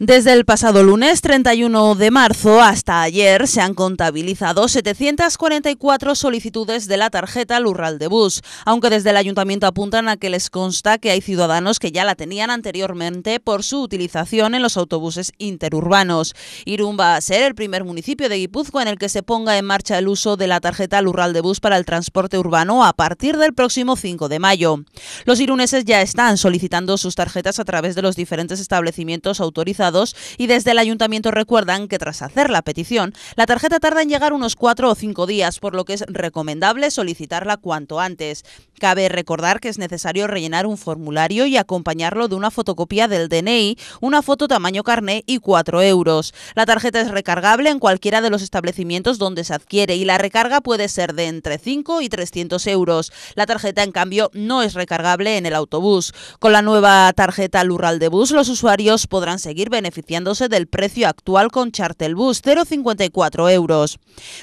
Desde el pasado lunes 31 de marzo hasta ayer se han contabilizado 744 solicitudes de la tarjeta Lurral de Bus, aunque desde el ayuntamiento apuntan a que les consta que hay ciudadanos que ya la tenían anteriormente por su utilización en los autobuses interurbanos. Irún va a ser el primer municipio de Guipúzcoa en el que se ponga en marcha el uso de la tarjeta Lurral de Bus para el transporte urbano a partir del próximo 5 de mayo. Los iruneses ya están solicitando sus tarjetas a través de los diferentes establecimientos autorizados y desde el ayuntamiento recuerdan que tras hacer la petición, la tarjeta tarda en llegar unos cuatro o cinco días, por lo que es recomendable solicitarla cuanto antes. Cabe recordar que es necesario rellenar un formulario y acompañarlo de una fotocopia del DNI, una foto tamaño carné y 4 euros. La tarjeta es recargable en cualquiera de los establecimientos donde se adquiere y la recarga puede ser de entre 5 y 300 euros. La tarjeta, en cambio, no es recargable en el autobús. Con la nueva tarjeta Lural de Bus, los usuarios podrán seguir beneficiándose del precio actual con Chartelbus, 0,54 euros.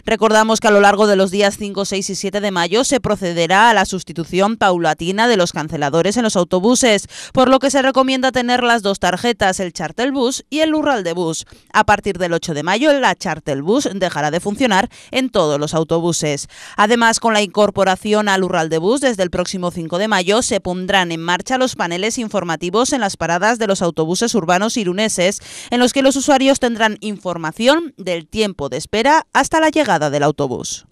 Recordamos que a lo largo de los días 5, 6 y 7 de mayo se procederá a la sustitución paulatina de los canceladores en los autobuses, por lo que se recomienda tener las dos tarjetas, el Chartelbus y el Urraldebus. A partir del 8 de mayo, la Chartelbus dejará de funcionar en todos los autobuses. Además, con la incorporación al Urraldebus desde el próximo 5 de mayo, se pondrán en marcha los paneles informativos en las paradas de los autobuses urbanos iruneses en los que los usuarios tendrán información del tiempo de espera hasta la llegada del autobús.